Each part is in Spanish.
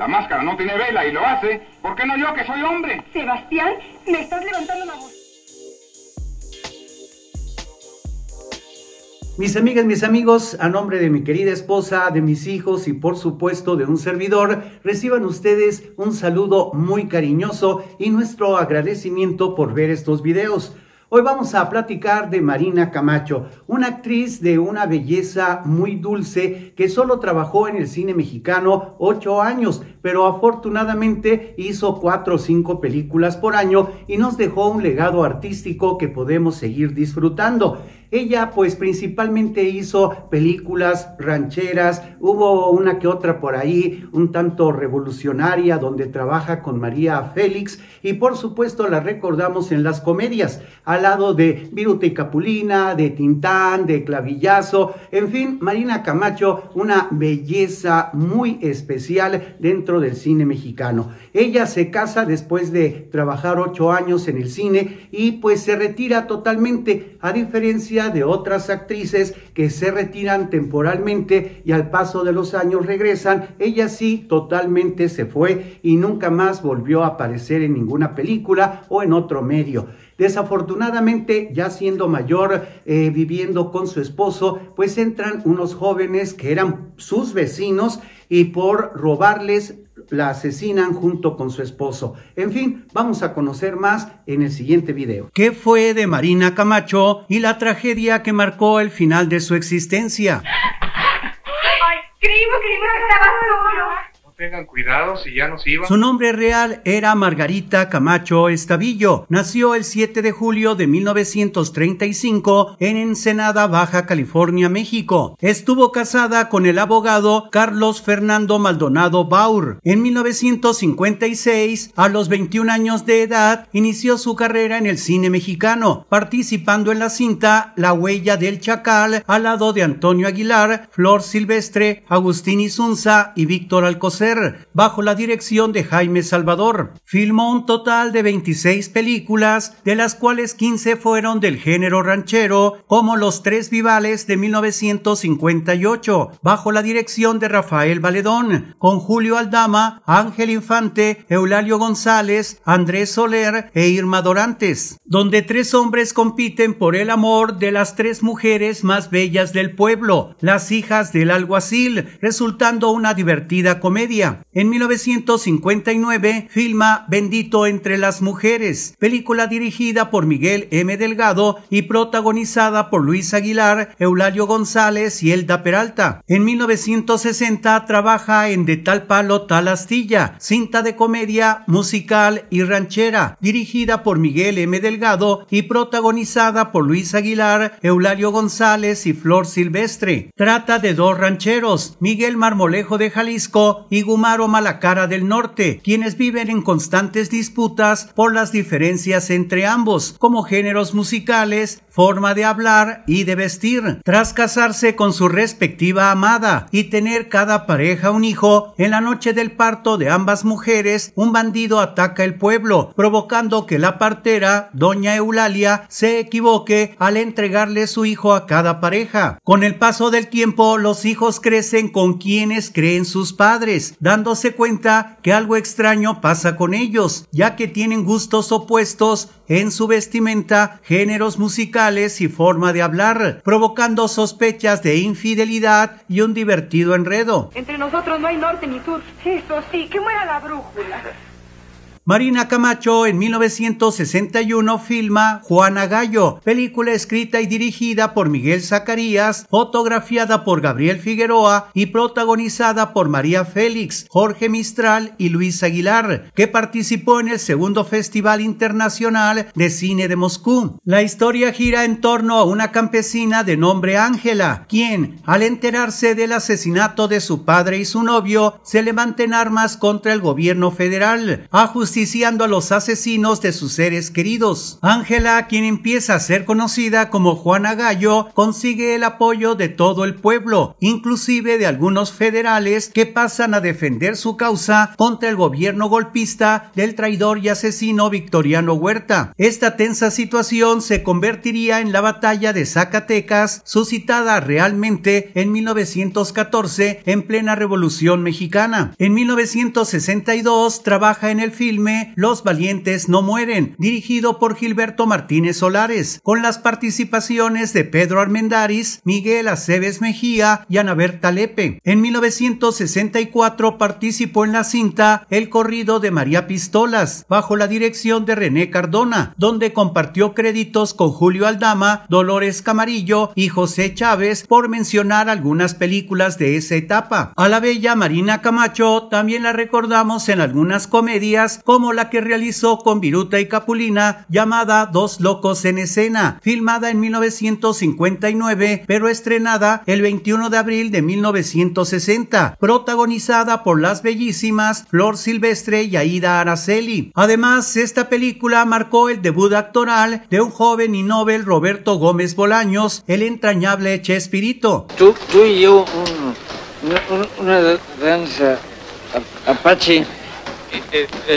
La máscara no tiene vela y lo hace. ¿Por qué no yo, que soy hombre? Sebastián, me estás levantando la voz. Mis amigas, mis amigos, a nombre de mi querida esposa, de mis hijos y por supuesto de un servidor, reciban ustedes un saludo muy cariñoso y nuestro agradecimiento por ver estos videos. Hoy vamos a platicar de Marina Camacho, una actriz de una belleza muy dulce que solo trabajó en el cine mexicano ocho años, pero afortunadamente hizo cuatro o cinco películas por año y nos dejó un legado artístico que podemos seguir disfrutando. Ella pues principalmente hizo películas rancheras, hubo una que otra por ahí, un tanto revolucionaria, donde trabaja con María Félix y por supuesto la recordamos en las comedias, al lado de Viruta y Capulina, de Tintán, de Clavillazo, en fin, Marina Camacho, una belleza muy especial dentro del cine mexicano. Ella se casa después de trabajar ocho años en el cine y pues se retira totalmente, a diferencia de otras actrices que se retiran temporalmente y al paso de los años regresan, ella sí totalmente se fue y nunca más volvió a aparecer en ninguna película o en otro medio. Desafortunadamente, ya siendo mayor, eh, viviendo con su esposo, pues entran unos jóvenes que eran sus vecinos y por robarles la asesinan junto con su esposo. En fin, vamos a conocer más en el siguiente video. ¿Qué fue de Marina Camacho y la tragedia que marcó el final de su existencia? Ay, creímos, creímos que estaba solo tengan cuidado si ya nos iban. Su nombre real era Margarita Camacho Estavillo. Nació el 7 de julio de 1935 en Ensenada, Baja California, México. Estuvo casada con el abogado Carlos Fernando Maldonado Baur. En 1956, a los 21 años de edad, inició su carrera en el cine mexicano, participando en la cinta La huella del chacal al lado de Antonio Aguilar, Flor Silvestre, Agustín Isunza y Víctor Alcocer bajo la dirección de Jaime Salvador. Filmó un total de 26 películas, de las cuales 15 fueron del género ranchero, como Los Tres Vivales de 1958, bajo la dirección de Rafael Valedón, con Julio Aldama, Ángel Infante, Eulalio González, Andrés Soler e Irma Dorantes, donde tres hombres compiten por el amor de las tres mujeres más bellas del pueblo, las hijas del alguacil, resultando una divertida comedia en 1959 filma Bendito entre las mujeres, película dirigida por Miguel M. Delgado y protagonizada por Luis Aguilar, Eulalio González y Elda Peralta. En 1960 trabaja en De tal palo tal astilla, cinta de comedia, musical y ranchera, dirigida por Miguel M. Delgado y protagonizada por Luis Aguilar, Eulalio González y Flor Silvestre. Trata de dos rancheros, Miguel Marmolejo de Jalisco y o Malacara del Norte, quienes viven en constantes disputas por las diferencias entre ambos, como géneros musicales, forma de hablar y de vestir. Tras casarse con su respectiva amada y tener cada pareja un hijo, en la noche del parto de ambas mujeres, un bandido ataca el pueblo, provocando que la partera, doña Eulalia, se equivoque al entregarle su hijo a cada pareja. Con el paso del tiempo, los hijos crecen con quienes creen sus padres dándose cuenta que algo extraño pasa con ellos, ya que tienen gustos opuestos en su vestimenta, géneros musicales y forma de hablar, provocando sospechas de infidelidad y un divertido enredo. Entre nosotros no hay norte ni sur. Eso sí, que muera la brújula. Marina Camacho en 1961 filma Juana Gallo, película escrita y dirigida por Miguel Zacarías, fotografiada por Gabriel Figueroa y protagonizada por María Félix, Jorge Mistral y Luis Aguilar, que participó en el segundo Festival Internacional de Cine de Moscú. La historia gira en torno a una campesina de nombre Ángela, quien, al enterarse del asesinato de su padre y su novio, se levanta en armas contra el gobierno federal, ajusticiando a los asesinos de sus seres queridos. Ángela, quien empieza a ser conocida como Juana Gallo, consigue el apoyo de todo el pueblo, inclusive de algunos federales que pasan a defender su causa contra el gobierno golpista del traidor y asesino Victoriano Huerta. Esta tensa situación se convertiría en la batalla de Zacatecas, suscitada realmente en 1914 en plena Revolución Mexicana. En 1962 trabaja en el film los Valientes No Mueren, dirigido por Gilberto Martínez Solares, con las participaciones de Pedro Armendáriz, Miguel Aceves Mejía y Ana Berta Lepe. En 1964 participó en la cinta El corrido de María Pistolas, bajo la dirección de René Cardona, donde compartió créditos con Julio Aldama, Dolores Camarillo y José Chávez, por mencionar algunas películas de esa etapa. A la bella Marina Camacho también la recordamos en algunas comedias como la que realizó con Viruta y Capulina, llamada Dos Locos en Escena, filmada en 1959, pero estrenada el 21 de abril de 1960, protagonizada por las bellísimas Flor Silvestre y Aida Araceli. Además, esta película marcó el debut actoral de un joven y novel Roberto Gómez Bolaños, el entrañable Chespirito. Tú, yo, una danza apache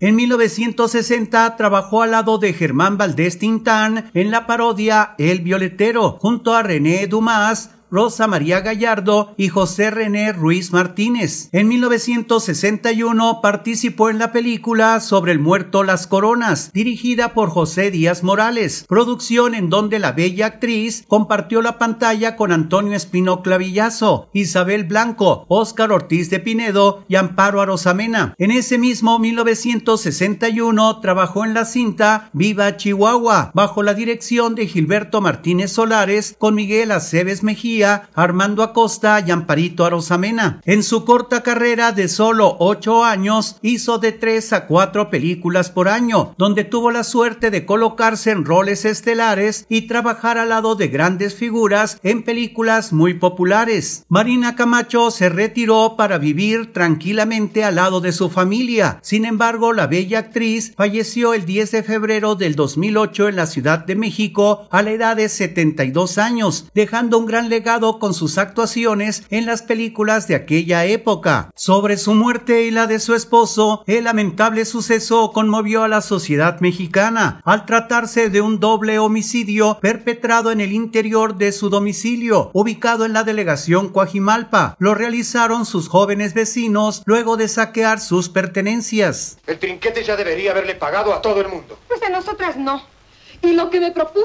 en 1960 trabajó al lado de Germán Valdés Tintán en la parodia El Violetero, junto a René Dumas, Rosa María Gallardo y José René Ruiz Martínez. En 1961 participó en la película Sobre el muerto Las Coronas, dirigida por José Díaz Morales, producción en donde la bella actriz compartió la pantalla con Antonio Espino Clavillazo, Isabel Blanco, Óscar Ortiz de Pinedo y Amparo Arosamena. En ese mismo 1961 trabajó en la cinta Viva Chihuahua, bajo la dirección de Gilberto Martínez Solares con Miguel Aceves Mejía Armando Acosta y Amparito Arosamena. En su corta carrera de solo 8 años, hizo de tres a cuatro películas por año, donde tuvo la suerte de colocarse en roles estelares y trabajar al lado de grandes figuras en películas muy populares. Marina Camacho se retiró para vivir tranquilamente al lado de su familia. Sin embargo, la bella actriz falleció el 10 de febrero del 2008 en la Ciudad de México a la edad de 72 años, dejando un gran legado con sus actuaciones en las películas de aquella época. Sobre su muerte y la de su esposo, el lamentable suceso conmovió a la sociedad mexicana al tratarse de un doble homicidio perpetrado en el interior de su domicilio, ubicado en la delegación Coajimalpa. Lo realizaron sus jóvenes vecinos luego de saquear sus pertenencias. El trinquete ya debería haberle pagado a todo el mundo. Pues a nosotras no. Y lo que me propuso